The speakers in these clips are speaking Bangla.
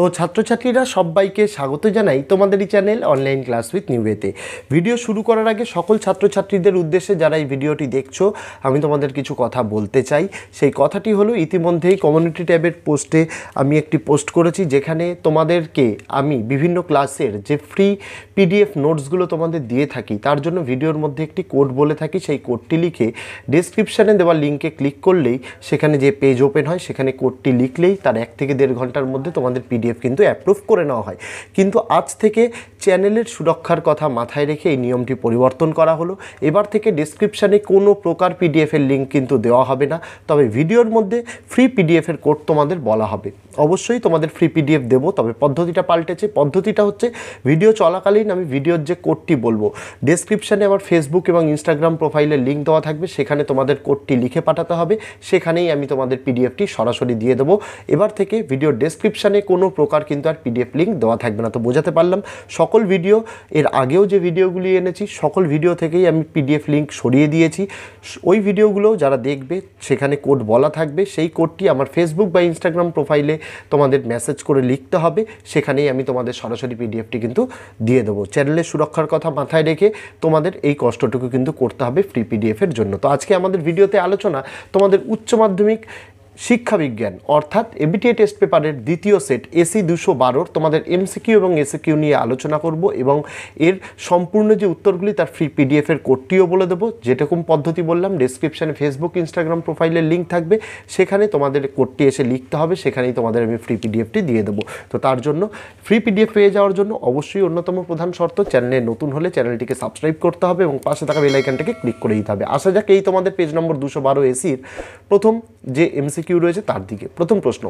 তো ছাত্রছাত্রীরা সবাইকে স্বাগত জানাই তোমাদেরই চ্যানেল অনলাইন ক্লাস উইথ নিউয়েতে ভিডিও শুরু করার আগে সকল ছাত্রছাত্রীদের উদ্দেশ্যে যারা এই ভিডিওটি দেখছো আমি তোমাদের কিছু কথা বলতে চাই সেই কথাটি হলো ইতিমধ্যেই কমিউনিটি ট্যাবের পোস্টে আমি একটি পোস্ট করেছি যেখানে তোমাদেরকে আমি বিভিন্ন ক্লাসের যে ফ্রি পিডিএফ নোটসগুলো তোমাদের দিয়ে থাকি তার জন্য ভিডিওর মধ্যে একটি কোড বলে থাকি সেই কোডটি লিখে ডিসক্রিপশানে দেওয়া লিঙ্কে ক্লিক করলেই সেখানে যে পেজ ওপেন হয় সেখানে কোডটি লিখলেই তার এক থেকে দেড় ঘন্টার মধ্যে তোমাদের পিডিএফ পিডিএফ কিন্তু অ্যাপ্রুভ করে নেওয়া হয় কিন্তু আজ থেকে চ্যানেলের সুরক্ষার কথা মাথায় রেখে এই নিয়মটি পরিবর্তন করা হলো এবার থেকে ডিসক্রিপশানে কোনো প্রকার পিডিএফের লিঙ্ক কিন্তু দেওয়া হবে না তবে ভিডিওর মধ্যে ফ্রি পিডিএফের কোড তোমাদের বলা হবে অবশ্যই তোমাদের ফ্রি পিডিএফ দেবো তবে পদ্ধতিটা পাল্টেছে পদ্ধতিটা হচ্ছে ভিডিও চলাকালীন আমি ভিডিওর যে কোডটি বলবো ডেসক্রিপশানে আমার ফেসবুক এবং ইনস্টাগ্রাম প্রোফাইলের লিঙ্ক দেওয়া থাকবে সেখানে তোমাদের কোডটি লিখে পাঠাতে হবে সেখানেই আমি তোমাদের পিডিএফটি সরাসরি দিয়ে দেবো এবার থেকে ভিডিও ডেসক্রিপশানে কোনো প্রকার কিন্তু আর পিডিএফ লিঙ্ক দেওয়া থাকবে না তো বোঝাতে পারলাম সকল ভিডিও এর আগেও যে ভিডিওগুলি এনেছি সকল ভিডিও থেকেই আমি পিডিএফ লিঙ্ক সরিয়ে দিয়েছি ওই ভিডিওগুলো যারা দেখবে সেখানে কোড বলা থাকবে সেই কোডটি আমার ফেসবুক বা ইনস্টাগ্রাম প্রোফাইলে তোমাদের মেসেজ করে লিখতে হবে সেখানেই আমি তোমাদের সরাসরি পিডিএফটি কিন্তু দিয়ে দেবো চ্যানেলের সুরক্ষার কথা মাথায় রেখে তোমাদের এই কষ্টটুকু কিন্তু করতে হবে ফ্রি পিডিএফের জন্য তো আজকে আমাদের ভিডিওতে আলোচনা তোমাদের উচ্চ মাধ্যমিক শিক্ষা বিজ্ঞান অর্থাৎ এবিটিএ টেস্ট পেপারের দ্বিতীয় সেট এসি দুশো বারোর তোমাদের এমসিকিউ এবং এসিকিউ নিয়ে আলোচনা করব এবং এর সম্পূর্ণ যে উত্তরগুলি তার ফ্রি পিডিএফের কোডটিও বলে দেবো যেরকম পদ্ধতি বললাম ডিসক্রিপশানে ফেসবুক ইনস্টাগ্রাম প্রোফাইলের লিঙ্ক থাকবে সেখানে তোমাদের কোডটি এসে লিখতে হবে সেখানেই তোমাদের আমি ফ্রি পিডিএফটি দিয়ে দেবো তো তার জন্য ফ্রি পিডিএফ পেয়ে যাওয়ার জন্য অবশ্যই অন্যতম প্রধান শর্ত চ্যানেলে নতুন হলে চ্যানেলটিকে সাবস্ক্রাইব করতে হবে এবং পাশে থাকা বেলাইকানটাকে ক্লিক করে দিতে হবে আসা যাক এই তোমাদের পেজ নম্বর দুশো বারো এসির প্রথম যে এমসিকিউ কিউ রয়েছে তার দিকে প্রথম প্রশ্ন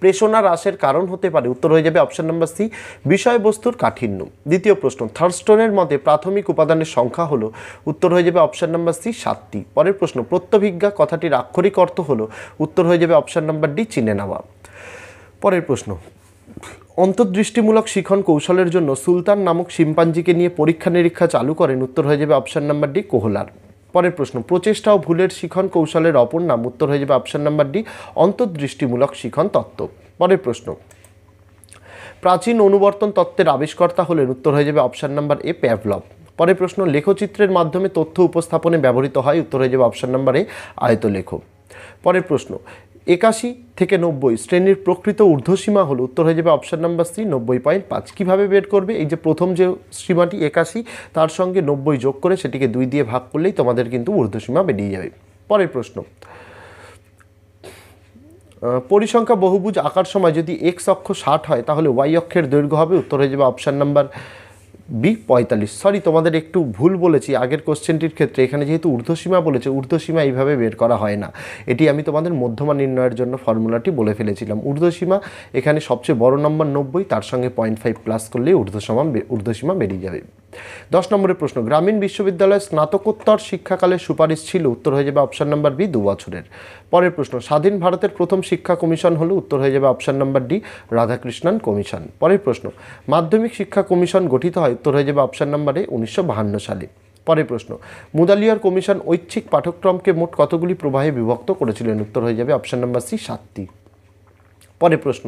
প্রেষণা হ্রাসের কারণ হতে পারে উত্তর হয়ে যাবে অপশান নাম্বার সি বিষয়বস্তুর কাঠিন্য দ্বিতীয় প্রশ্ন থার্স্টনের মতে প্রাথমিক উপাদানের সংখ্যা হলো উত্তর হয়ে যাবে অপশান নাম্বার সি সাতটি পরের প্রশ্ন প্রত্যভিজ্ঞা কথাটির আক্ষরিক অর্থ হলো উত্তর হয়ে যাবে অপশান নাম্বার ডি চিনে নেওয়া পরের প্রশ্ন অন্তর্দৃষ্টিমূলক শিখন কৌশলের জন্য সুলতান নামক শিম্পাঞ্জিকে নিয়ে পরীক্ষা নিরীক্ষা চালু করেন উত্তর হয়ে যাবে অপশান নাম্বার ডি কোহলার পরের প্রশ্ন প্রচেষ্টা ও ভুলের শিখন কৌশলের অপর নাম উত্তর হয়ে যাবে অপশান নাম্বার ডি অন্তর্দৃষ্টিমূলক শিখন তত্ত্ব পরের প্রশ্ন প্রাচীন অনুবর্তন তত্ত্বের আবিষ্কর্তা হলেন উত্তর হয়ে যাবে অপশান নাম্বার এ প্যাভলব পরের প্রশ্ন লেখচিত্রের মাধ্যমে তথ্য উপস্থাপনে ব্যবহৃত হয় উত্তর হয়ে যাবে অপশান নাম্বার এ লেখ পরের প্রশ্ন একাশি থেকে নব্বই শ্রেণীর প্রকৃত ঊর্ধ্বসীমা হলো উত্তর হয়ে যাবে অপশান নাম্বার সি নব্বই পয়েন্ট পাঁচ কীভাবে বের করবে এই যে প্রথম যে সীমাটি একাশি তার সঙ্গে নব্বই যোগ করে সেটিকে দুই দিয়ে ভাগ করলেই তোমাদের কিন্তু ঊর্ধ্বসীমা বেরিয়ে যাবে পরের প্রশ্ন পরিসংখ্যা বহুভুজ আঁকার সময় যদি এক্স অক্ষ ষাট হয় তাহলে ওয়াই অক্ষের দৈর্ঘ্য হবে উত্তর হয়ে যাবে অপশান নাম্বার বি পঁয়তাল্লিশ সরি তোমাদের একটু ভুল বলেছি আগের কোশ্চেনটির ক্ষেত্রে এখানে যেহেতু ঊর্ধ্বসীমা বলেছে ঊর্ধ্বসীমা এইভাবে বের করা হয় না এটি আমি তোমাদের মধ্যমা নির্ণয়ের জন্য ফর্মুলাটি বলে ফেলেছিলাম ঊর্ধ্বসীমা এখানে সবচেয়ে বড় নম্বর নব্বই তার সঙ্গে পয়েন্ট ফাইভ প্লাস করলেই ঊর্ধ্বসীমা ঊর্ধ্বসীমা বেরিয়ে যাবে দশ নম্বরের প্রশ্ন গ্রামীণ বিশ্ববিদ্যালয়ে স্নাতকোত্তর শিক্ষাকালে সুপারিশ ছিল উত্তর হয়ে যাবে অপশান নাম্বার বি দু বছরের পরের প্রশ্ন স্বাধীন ভারতের প্রথম শিক্ষা কমিশন হলো উত্তর হয়ে যাবে option number D Radhakrishnan commission পরের প্রশ্ন মাধ্যমিক শিক্ষা কমিশন গঠিত হয় উত্তর হয়ে যাবে অপশান নাম্বারে উনিশশো সালে পরের প্রশ্ন মুদালিয়ার কমিশন ঐচ্ছিক পাঠক্রমকে মোট কতগুলি প্রবাহে বিভক্ত করেছিলেন উত্তর হয়ে যাবে অপশান নাম্বার সি সাতটি পরে প্রশ্ন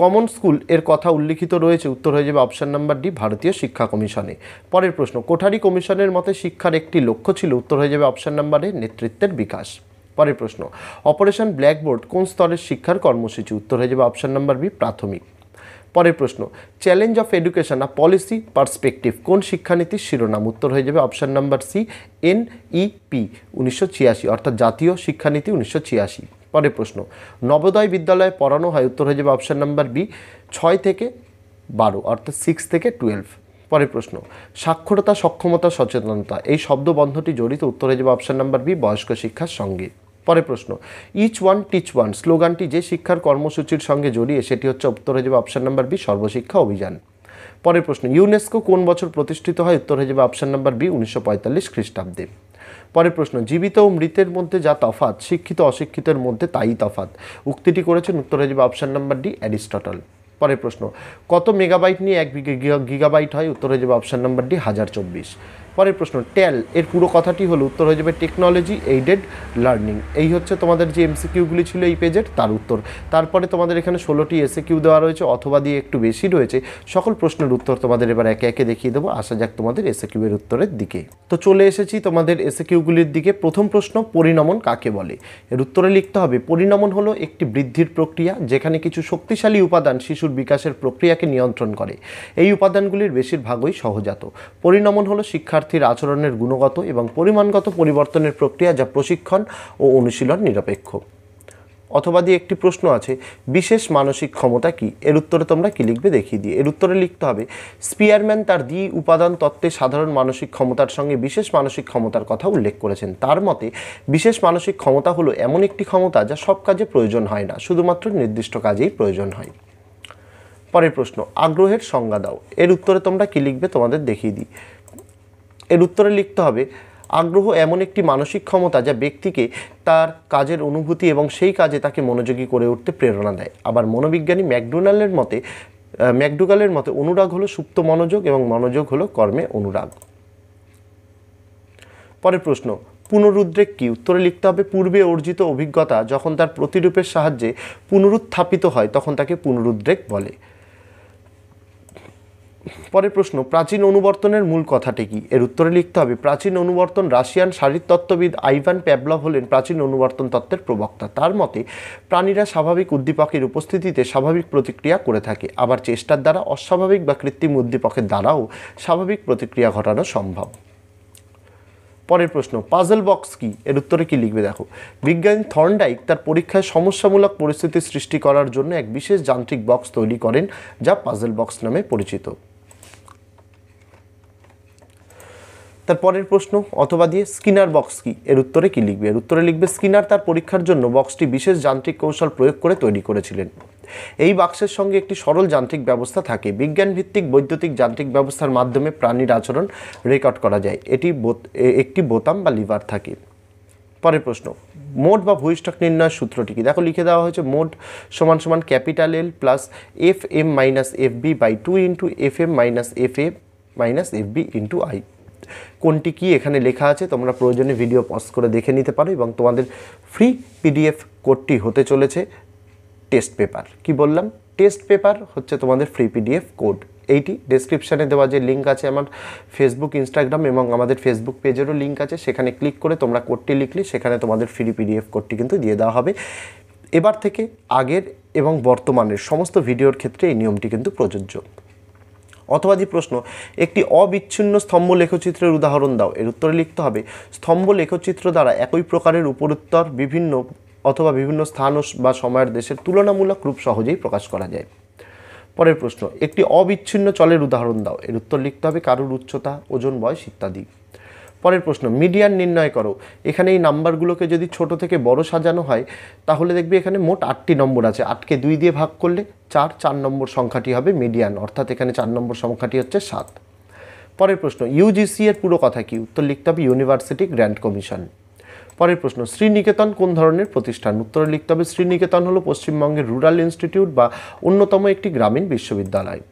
কমন স্কুল এর কথা উল্লিখিত রয়েছে উত্তর হয়ে যাবে অপশান নাম্বার ডি ভারতীয় শিক্ষা কমিশনে পরের প্রশ্ন কোঠারি কমিশনের মতে শিক্ষার একটি লক্ষ্য ছিল উত্তর হয়ে যাবে অপশান নাম্বার এ নেতৃত্বের বিকাশ পরের প্রশ্ন অপারেশন ব্ল্যাকবোর্ড কোন স্তরের শিক্ষার কর্মসূচি উত্তর হয়ে যাবে অপশান নাম্বার বি প্রাথমিক পরের প্রশ্ন চ্যালেঞ্জ অফ এডুকেশন আর পলিসি পার্সপেক্টিভ কোন শিক্ষানীতির শিরোনাম উত্তর হয়ে যাবে অপশান নাম্বার সি এনইপি উনিশশো অর্থাৎ জাতীয় শিক্ষানীতি উনিশশো পরের প্রশ্ন নবোদয় বিদ্যালয়ে পড়ানো হয় উত্তর হয়ে যাবে অপশান নাম্বার বি ছয় থেকে বারো অর্থাৎ সিক্স থেকে টুয়েলভ পরের প্রশ্ন সাক্ষরতা সক্ষমতা সচেতনতা এই শব্দবন্ধটি জড়িত উত্তর হয়ে যাবে অপশান নাম্বার বি বয়স্ক শিক্ষার সঙ্গে পরের প্রশ্ন ইচ ওয়ান টিচ ওয়ান স্লোগানটি যে শিক্ষার কর্মসূচির সঙ্গে জড়িয়ে সেটি হচ্ছে উত্তর হয়ে যাবে অপশান নাম্বার বি সর্বশিক্ষা অভিযান পরের প্রশ্ন ইউনেস্কো কোন বছর প্রতিষ্ঠিত হয় উত্তর হয়ে যাবে অপশান নাম্বার বি উনিশশো পঁয়তাল্লিশ খ্রিস্টাব্দে পরের প্রশ্ন জীবিত ও মৃতের মধ্যে যা তফাত শিক্ষিত অশিক্ষিতের মধ্যে তাই তফাত উক্তিটি করেছেন উত্তর হয়ে যাবে অপশান নাম্বার ডি অ্যারিস্টটল পরের প্রশ্ন কত মেগাবাইট নিয়ে এক গিগাবাইট হয় উত্তর হয়ে যাবে অপশান নাম্বার ডি হাজার চব্বিশ পরের প্রশ্ন টেল এর পুরো কথাটি হলো উত্তর হয়ে যাবে টেকনোলজি এইডেড লার্নিং এই হচ্ছে তোমাদের যে এমসিকিউগুলি ছিল এই পেজের তার উত্তর তারপরে তোমাদের এখানে ষোলোটি এসে কিউ দেওয়া রয়েছে অথবা দিয়ে একটু বেশি রয়েছে সকল প্রশ্নের উত্তর তোমাদের এবার একে একে দেখিয়ে দেবো আসা যাক তোমাদের এসে এর উত্তরের দিকে তো চলে এসেছি তোমাদের এসে কিউগুলির দিকে প্রথম প্রশ্ন পরিণমন কাকে বলে এর উত্তরে লিখতে হবে পরিণমন হলো একটি বৃদ্ধির প্রক্রিয়া যেখানে কিছু শক্তিশালী উপাদান শিশুর বিকাশের প্রক্রিয়াকে নিয়ন্ত্রণ করে এই উপাদানগুলির বেশিরভাগই সহজাত পরিণমন হলো শিক্ষার্থী শিক্ষার্থীর আচরণের গুণগত এবং পরিমাণগত পরিবর্তনের প্রক্রিয়া যা প্রশিক্ষণ ও অনুশীলন নিরপেক্ষ অথবা দিয়ে একটি প্রশ্ন আছে বিশেষ মানসিক ক্ষমতা কি এর উত্তরে তোমরা কি লিখবে দেখিয়ে দিই এর উত্তরে লিখতে হবে স্পিয়ারম্যান তার দ্বি উপাদান তত্ত্বে সাধারণ মানসিক ক্ষমতার সঙ্গে বিশেষ মানসিক ক্ষমতার কথা উল্লেখ করেছেন তার মতে বিশেষ মানসিক ক্ষমতা হলো এমন একটি ক্ষমতা যা সব কাজে প্রয়োজন হয় না শুধুমাত্র নির্দিষ্ট কাজেই প্রয়োজন হয় পরের প্রশ্ন আগ্রহের সংজ্ঞা দাও এর উত্তরে তোমরা কি লিখবে তোমাদের দেখিয়ে দিই এর উত্তরে লিখতে হবে আগ্রহ এমন একটি মানসিক ক্ষমতা যা ব্যক্তিকে তার কাজের অনুভূতি এবং সেই কাজে তাকে মনোযোগী করে উঠতে প্রেরণা দেয় আবার মনোবিজ্ঞানী ম্যাকডোনাল্ডের মতে ম্যাকডুগালের মতে অনুরাগ হলো সুপ্ত মনোযোগ এবং মনোযোগ হলো কর্মে অনুরাগ পরের প্রশ্ন পুনরুদ্রেক কি উত্তরে লিখতে হবে পূর্বে অর্জিত অভিজ্ঞতা যখন তার প্রতিরূপের সাহায্যে পুনরুত্থাপিত হয় তখন তাকে পুনরুদ্রেক বলে পরের প্রশ্ন প্রাচীন অনুবর্তনের মূল কথাটি কি এর উত্তরে লিখতে হবে প্রাচীন অনুবর্তন রাশিয়ান শারীরতত্ত্ববিদ আইভান প্যাবলভ হলেন প্রাচীন অনুবর্তন তত্ত্বের প্রবক্তা তার মতে প্রাণীরা স্বাভাবিক উদ্দীপকের উপস্থিতিতে স্বাভাবিক প্রতিক্রিয়া করে থাকে আবার চেষ্টার দ্বারা অস্বাভাবিক বা কৃত্রিম উদ্দীপকের দ্বারাও স্বাভাবিক প্রতিক্রিয়া ঘটানো সম্ভব পরের প্রশ্ন পাজল বক্স কি এর উত্তরে কি লিখবে দেখো বিজ্ঞানী থর্নডাইক তার পরীক্ষায় সমস্যামূলক পরিস্থিতি সৃষ্টি করার জন্য এক বিশেষ যান্ত্রিক বক্স তৈরি করেন যা পাজল বক্স নামে পরিচিত তার পরের প্রশ্ন অথবা দিয়ে স্কিনার বক্স কি এর উত্তরে কি লিখবে এর উত্তরে লিখবে স্কিনার তার পরীক্ষার জন্য বক্সটি বিশেষ যান্ত্রিক কৌশল প্রয়োগ করে তৈরি করেছিলেন এই বাক্সের সঙ্গে একটি সরল যান্ত্রিক ব্যবস্থা থাকে বিজ্ঞান ভিত্তিক বৈদ্যুতিক যান্ত্রিক ব্যবস্থার মাধ্যমে প্রাণীর আচরণ রেকর্ড করা যায় এটি একটি বোতাম বা লিভার থাকে পরের প্রশ্ন মোট বা ভূস্টক নির্ণয়ের সূত্রটি কি দেখো লিখে দেওয়া হয়েছে মোট সমান সমান capital L plus F M minus F B by two into F M minus F A minus F B into I কোনটি কি এখানে লেখা আছে তোমরা প্রয়োজনে ভিডিও পজ করে দেখে নিতে পারো এবং তোমাদের ফ্রি পিডিএফ কোডটি হতে চলেছে টেস্ট পেপার কি বললাম টেস্ট পেপার হচ্ছে তোমাদের ফ্রি পিডিএফ কোড এইটি ডেসক্রিপশানে দেওয়া যে লিঙ্ক আছে আমার ফেসবুক ইনস্টাগ্রাম এবং আমাদের ফেসবুক পেজেরও লিঙ্ক আছে সেখানে ক্লিক করে তোমরা কোডটি লিখলে সেখানে তোমাদের ফ্রি পিডিএফ কোডটি কিন্তু দিয়ে দেওয়া হবে এবার থেকে আগের এবং বর্তমানের সমস্ত ভিডিওর ক্ষেত্রে এই নিয়মটি কিন্তু প্রযোজ্য অথবা যে প্রশ্ন একটি অবিচ্ছিন্ন স্তম্ভ লেখচিত্রের উদাহরণ দাও এর উত্তরে লিখতে হবে স্তম্ভ লেখচিত্র দ্বারা একই প্রকারের উপরোত্তর বিভিন্ন অথবা বিভিন্ন স্থান বা সময়ের দেশের তুলনামূলক রূপ সহজেই প্রকাশ করা যায় পরের প্রশ্ন একটি অবিচ্ছিন্ন চলের উদাহরণ দাও এর উত্তর লিখতে হবে কারুর উচ্চতা ওজন বয়স ইত্যাদি পরের প্রশ্ন মিডিয়ান নির্ণয় করো এখানে এই নাম্বারগুলোকে যদি ছোট থেকে বড় সাজানো হয় তাহলে দেখবে এখানে মোট আটটি নম্বর আছে আটকে দুই দিয়ে ভাগ করলে চার চার নম্বর সংখ্যাটি হবে মিডিয়ান অর্থাৎ এখানে চার নম্বর সংখ্যাটি হচ্ছে সাত পরের প্রশ্ন ইউজিসি এর পুরো কথা কি উত্তর লিখতে হবে ইউনিভার্সিটি গ্র্যান্ড কমিশন পরের প্রশ্ন শ্রীনিকেতন কোন ধরনের প্রতিষ্ঠান উত্তরে লিখতে হবে শ্রীনিকেতন হলো পশ্চিমবঙ্গের রুরাল ইনস্টিটিউট বা অন্যতম একটি গ্রামীণ বিশ্ববিদ্যালয়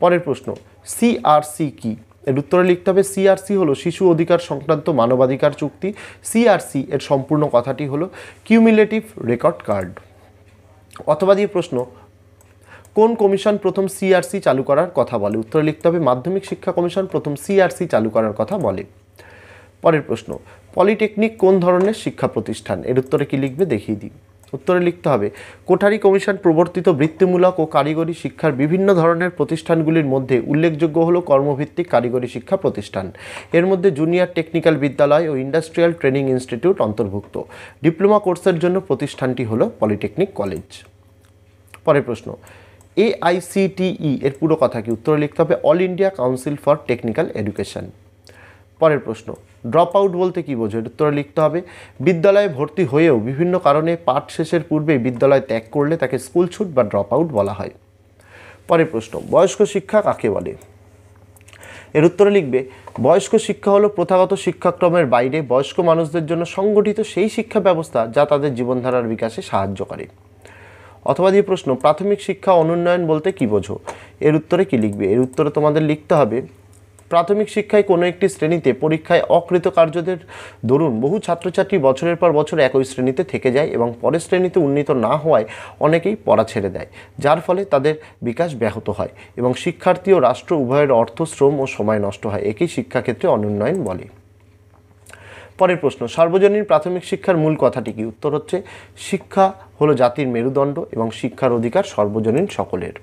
পরের প্রশ্ন সিআরসি কি এর উত্তরে লিখতে হবে সিআরসি হলো শিশু অধিকার সংক্রান্ত মানবাধিকার চুক্তি সিআরসি এর সম্পূর্ণ কথাটি হলো কিউমিলেটিভ রেকর্ড কার্ড অথবা দিয়ে প্রশ্ন কোন কমিশন প্রথম সিআরসি চালু করার কথা বলে উত্তরে লিখতে হবে মাধ্যমিক শিক্ষা কমিশন প্রথম সিআরসি চালু করার কথা বলে পরের প্রশ্ন পলিটেকনিক কোন ধরনের শিক্ষা প্রতিষ্ঠান এর উত্তরে কি লিখবে দেখিয়ে দিই উত্তরে লিখতে হবে কোঠারি কমিশন প্রবর্তিত বৃত্তিমূলক ও কারিগরি শিক্ষার বিভিন্ন ধরনের প্রতিষ্ঠানগুলির মধ্যে উল্লেখযোগ্য হলো কর্মভিত্তিক কারিগরি শিক্ষা প্রতিষ্ঠান এর মধ্যে জুনিয়র টেকনিক্যাল বিদ্যালয় ও ইন্ডাস্ট্রিয়াল ট্রেনিং ইনস্টিটিউট অন্তর্ভুক্ত ডিপ্লোমা কোর্সের জন্য প্রতিষ্ঠানটি হলো পলিটেকনিক কলেজ পরের প্রশ্ন এআইসিটিই এর পুরো কথা কি উত্তরে লিখতে হবে All India Council for Technical Education পরের প্রশ্ন ড্রপ আউট বলতে কী বোঝো উত্তরে লিখতে হবে বিদ্যালয়ে ভর্তি হয়েও বিভিন্ন কারণে পাঠ শেষের পূর্বেই বিদ্যালয় ত্যাগ করলে তাকে স্কুল ছুট বা ড্রপ আউট বলা হয় পরের প্রশ্ন বয়স্ক শিক্ষা কাকে বলে এর উত্তরে লিখবে বয়স্ক শিক্ষা হলো প্রথাগত শিক্ষাক্রমের বাইরে বয়স্ক মানুষদের জন্য সংগঠিত সেই শিক্ষা ব্যবস্থা যা তাদের জীবনধারার বিকাশে সাহায্য করে অথবা দিয়ে প্রশ্ন প্রাথমিক শিক্ষা অনুন্নয়ন বলতে কী বোঝো এর উত্তরে কী লিখবে এর উত্তরে তোমাদের লিখতে হবে প্রাথমিক শিক্ষায় কোনো একটি শ্রেণীতে পরীক্ষায় অকৃত কার্যদের দরুন বহু ছাত্রছাত্রী বছরের পর বছর একই শ্রেণীতে থেকে যায় এবং পরের শ্রেণীতে উন্নীত না হওয়ায় অনেকেই পড়া ছেড়ে দেয় যার ফলে তাদের বিকাশ ব্যাহত হয় এবং শিক্ষার্থী ও রাষ্ট্র উভয়ের অর্থ শ্রম ও সময় নষ্ট হয় একেই শিক্ষাক্ষেত্রে অনুন্নয়ন বলে পরের প্রশ্ন সার্বজনীন প্রাথমিক শিক্ষার মূল কথাটি কি উত্তর হচ্ছে শিক্ষা হলো জাতির মেরুদণ্ড এবং শিক্ষার অধিকার সর্বজনীন সকলের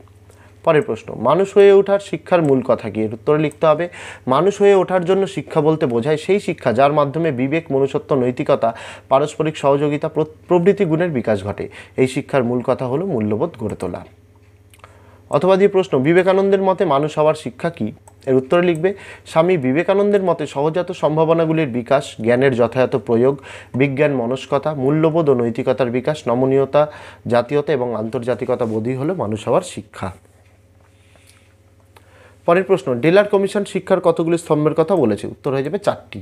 পরের প্রশ্ন মানুষ হয়ে ওঠার শিক্ষার মূল কথা কি এর উত্তরে লিখতে হবে মানুষ হয়ে ওঠার জন্য শিক্ষা বলতে বোঝায় সেই শিক্ষা যার মাধ্যমে বিবেক মনুষ্যত্ব নৈতিকতা পারস্পরিক সহযোগিতা প্রভৃতি গুণের বিকাশ ঘটে এই শিক্ষার মূল কথা হলো মূল্যবোধ গড়ে তোলা অথবা দিয়ে প্রশ্ন বিবেকানন্দের মতে মানুষ হওয়ার শিক্ষা কি এর উত্তরে লিখবে স্বামী বিবেকানন্দের মতে সহজাত সম্ভাবনাগুলির বিকাশ জ্ঞানের যথাযথ প্রয়োগ বিজ্ঞান মনস্কতা মূল্যবোধ ও নৈতিকতার বিকাশ নমনীয়তা জাতীয়তা এবং আন্তর্জাতিকতা বোধই হলো মানুষ হওয়ার শিক্ষা পরের প্রশ্ন ডেলার কমিশন শিক্ষার কতগুলি স্তম্ভের কথা বলেছে উত্তর হয়ে যাবে চারটি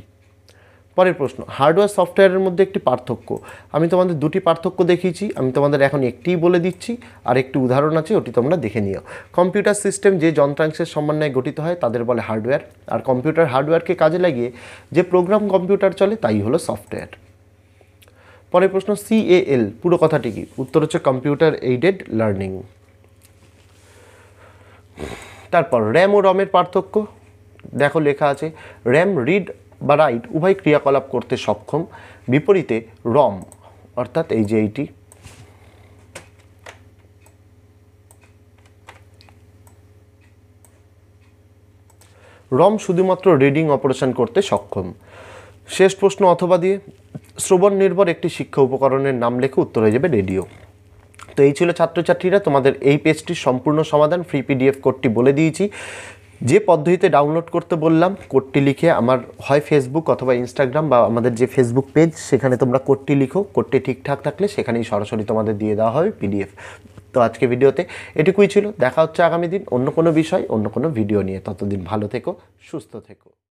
পরের প্রশ্ন হার্ডওয়্যার সফটওয়্যারের মধ্যে একটি পার্থক্য আমি তোমাদের দুটি পার্থক্য দেখিয়েছি আমি তোমাদের এখন একটিই বলে দিচ্ছি আর একটি উদাহরণ আছে ওটি তোমরা দেখে নিও কম্পিউটার সিস্টেম যে যন্ত্রাংশের সমন্বয়ে গঠিত হয় তাদের বলে হার্ডওয়্যার আর কম্পিউটার হার্ডওয়্যারকে কাজে লাগিয়ে যে প্রোগ্রাম কম্পিউটার চলে তাই হলো সফটওয়্যার পরের প্রশ্ন সিএএল পুরো কথাটি কি উত্তর হচ্ছে কম্পিউটার এইডেড লার্নিং তারপর র্যাম ও রমের পার্থক্য দেখো লেখা আছে র্যাম রিড বা রাইট উভয় ক্রিয়াকলাপ করতে সক্ষম বিপরীতে রম অর্থাৎ এই যে এইটি রম শুধুমাত্র রিডিং অপারেশন করতে সক্ষম শেষ প্রশ্ন অথবা দিয়ে শ্রবণ নির্ভর একটি শিক্ষা উপকরণের নাম লেখে উত্তর হয়ে যাবে রেডিও তো এই ছিল ছাত্রছাত্রীরা তোমাদের এই পেজটির সম্পূর্ণ সমাধান ফ্রি পিডিএফ কোডটি বলে দিয়েছি যে পদ্ধতিতে ডাউনলোড করতে বললাম কোডটি লিখে আমার হয় ফেসবুক অথবা ইনস্টাগ্রাম বা আমাদের যে ফেসবুক পেজ সেখানে তোমরা কোডটি লিখো কোডটি ঠিকঠাক থাকলে সেখানেই সরাসরি তোমাদের দিয়ে দেওয়া হবে পিডিএফ তো আজকে ভিডিওতে এটুকুই ছিল দেখা হচ্ছে আগামী দিন অন্য কোনো বিষয় অন্য কোনো ভিডিও নিয়ে ততদিন ভালো থেকো সুস্থ থেকো